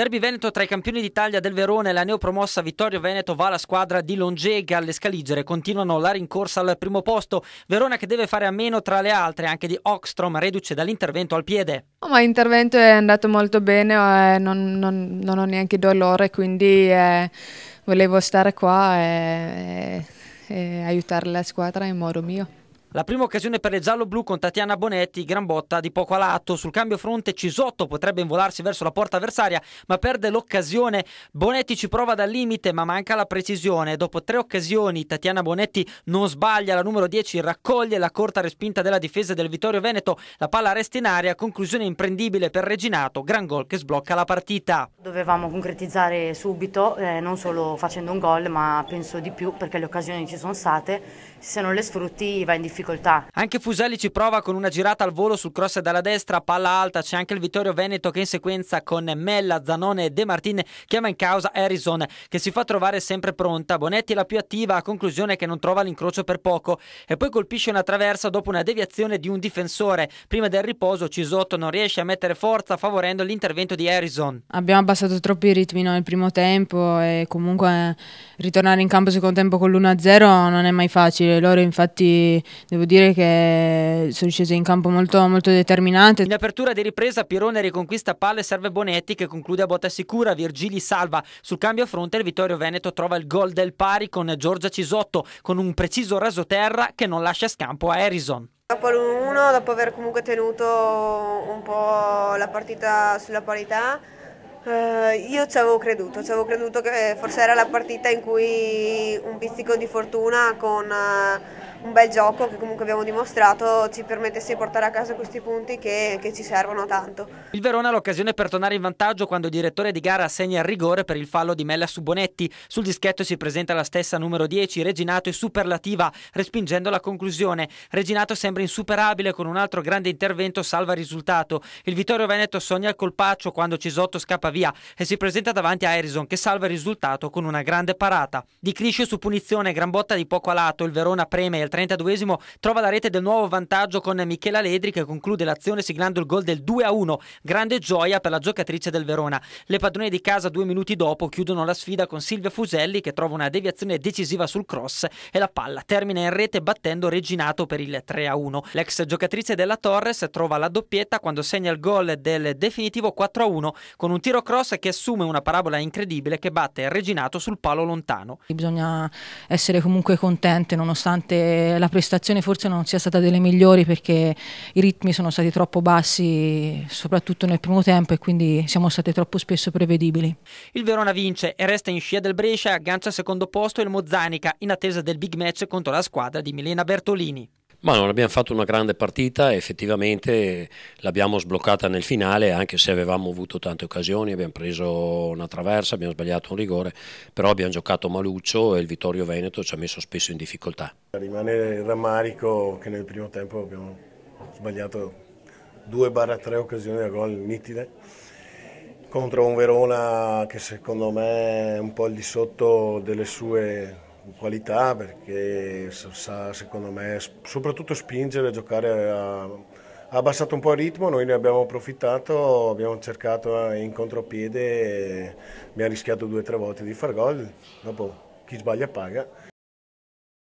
derby veneto tra i campioni d'Italia del Verona e la neopromossa Vittorio Veneto va alla squadra di Longega alle Scaligere. Continuano la rincorsa al primo posto. Verona che deve fare a meno tra le altre anche di Oxtrom, reduce dall'intervento al piede. Oh, ma l'intervento è andato molto bene, eh, non, non, non, ho neanche dolore, quindi eh, volevo stare qua e, e aiutare la squadra in modo mio. La prima occasione per le giallo-blu con Tatiana Bonetti, gran botta di poco a lato. Sul cambio fronte Cisotto potrebbe involarsi verso la porta avversaria, ma perde l'occasione. Bonetti ci prova dal limite, ma manca la precisione. Dopo tre occasioni Tatiana Bonetti non sbaglia, la numero 10 raccoglie la corta respinta della difesa del Vittorio Veneto, la palla resta in aria, conclusione imprendibile per Reginato, gran gol che sblocca la partita. Dovevamo concretizzare subito, eh, non solo facendo un gol, ma penso di più perché le occasioni ci sono state. Se non le sfrutti va in difficoltà difficoltà. Anche Fuseli ci prova con una girata al volo sul cross dalla destra, palla alta, c'è anche il Vittorio Veneto che in sequenza con Mella, Zanone e De Martin chiama in causa Harrison che si fa trovare sempre pronta. Bonetti la più attiva a conclusione che non trova l'incrocio per poco e poi colpisce una traversa dopo una deviazione di un difensore. Prima del riposo Cisotto non riesce a mettere forza favorendo l'intervento di Harrison. Abbiamo abbassato troppi ritmi nel primo tempo e comunque eh, ritornare in campo secondo tempo con l'1-0 non è mai facile. Loro infatti devo dire che sono scese in campo molto, molto determinante. In apertura di ripresa Pirone riconquista palle, serve Bonetti che conclude a botta sicura, Virgili salva. Sul cambio a fronte il Vittorio Veneto trova il gol del pari con Giorgia Cisotto con un preciso raso terra che non lascia scampo a Harrison. Dopo l'1-1, dopo aver comunque tenuto un po' la partita sulla parità, Uh, io ci avevo creduto, ci avevo creduto che forse era la partita in cui un pizzico di fortuna con uh, un bel gioco che comunque abbiamo dimostrato ci permettesse di portare a casa questi punti che, che ci servono tanto. Il Verona ha l'occasione per tornare in vantaggio quando il direttore di gara assegna il rigore per il fallo di Mella su Bonetti. Sul dischetto si presenta la stessa numero 10, Reginato e superlativa, respingendo la conclusione. Reginato sembra insuperabile con un altro grande intervento salva il risultato. Il Vittorio Veneto sogna il colpaccio quando Cisotto scappa scappa via e si presenta davanti a Harrison che salva il risultato con una grande parata. Di Criscio su punizione, gran botta di poco a lato, il Verona preme e al 32 esimo trova la rete del nuovo vantaggio con Michela Ledri che conclude l'azione siglando il gol del 2-1. Grande gioia per la giocatrice del Verona. Le padrone di casa due minuti dopo chiudono la sfida con Silvia Fuselli che trova una deviazione decisiva sul cross e la palla termina in rete battendo Reginato per il 3-1. L'ex giocatrice della Torres trova la doppietta quando segna il gol del definitivo 4-1 con un tiro L'Eurocross che assume una parabola incredibile che batte Reginato sul palo lontano. Bisogna essere comunque contente nonostante la prestazione forse non sia stata delle migliori perché i ritmi sono stati troppo bassi soprattutto nel primo tempo e quindi siamo state troppo spesso prevedibili. Il Verona vince e resta in scia del Brescia, aggancia al secondo posto il Mozzanica in attesa del big match contro la squadra di Milena Bertolini. Ma non abbiamo fatto una grande partita, effettivamente l'abbiamo sbloccata nel finale, anche se avevamo avuto tante occasioni, abbiamo preso una traversa, abbiamo sbagliato un rigore, però abbiamo giocato maluccio e il Vittorio Veneto ci ha messo spesso in difficoltà. Rimane il rammarico che nel primo tempo abbiamo sbagliato 2-3 occasioni da gol nitide contro un Verona che secondo me è un po' al di sotto delle sue qualità perché sa, secondo me, soprattutto spingere a giocare a, ha abbassato un po' il ritmo, noi ne abbiamo approfittato, abbiamo cercato eh, in contropiede, mi ha rischiato due o tre volte di far gol, dopo chi sbaglia paga.